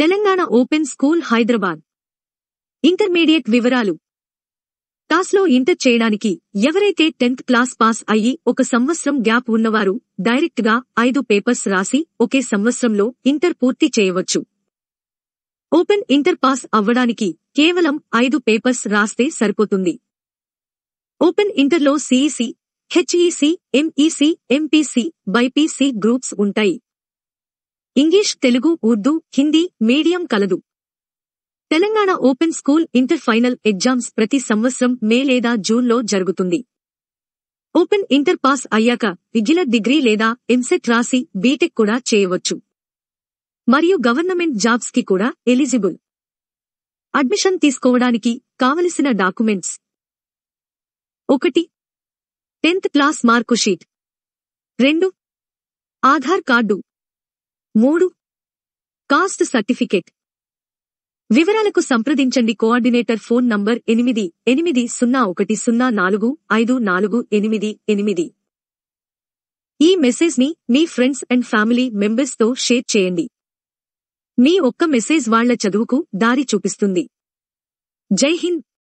Telangana open school Hyderabad intermediate వివరాలు లో inter చేయడానికి ఎవరైతే టెన్త్ క్లాస్ పాస్ అయ్యి ఒక సంవత్సరం గ్యాప్ ఉన్నవారు డైరెక్ట్ గా ఐదు పేపర్స్ రాసి ఒకే సంవత్సరంలో ఇంటర్ పూర్తి చేయవచ్చు ఓపెన్ ఇంటర్ పాస్ అవ్వడానికి కేవలం ఐదు పేపర్స్ రాస్తే సరిపోతుంది ఓపెన్ ఇంటర్లో CEC HEC MEC MPC BiPC groups ఉంటాయి ఇంగ్లీష్ తెలుగు ఉర్దూ హిందీ మీడియం కలదు Telangana open school inter final exams ప్రతి సంవత్సరం మే లేదా జూన్లో జరుగుతుంది ఓపెన్ ఇంటర్ పాస్ అయ్యాక విజిలర్ డిగ్రీ లేదా ఎంసెట్ రాసి బీటెక్ కూడా చేయవచ్చు మరియు గవర్నమెంట్ జాబ్స్ కి కూడా ఎలిజిబుల్ అడ్మిషన్ తీసుకోవడానికి కావలసిన డాక్యుమెంట్స్ ఒకటి టెన్త్ క్లాస్ మార్కుషీట్ రెండు ఆధార్ కార్డు మూడు కాస్ట్ సర్టిఫికేట్ వివరాలకు సంప్రదించండి కోఆర్డినేటర్ ఫోన్ నంబర్ ఎనిమిది ఎనిమిది సున్నా ఒకటి సున్నా నాలుగు ఐదు నాలుగు ఎనిమిది ఎనిమిది ఈ మెసేజ్ ని మీ ఫ్రెండ్స్ అండ్ ఫ్యామిలీ మెంబర్స్ తో షేర్ చేయండి మీ ఒక్క మెసేజ్ వాళ్ల చదువుకు దారి చూపిస్తుంది జై హింద్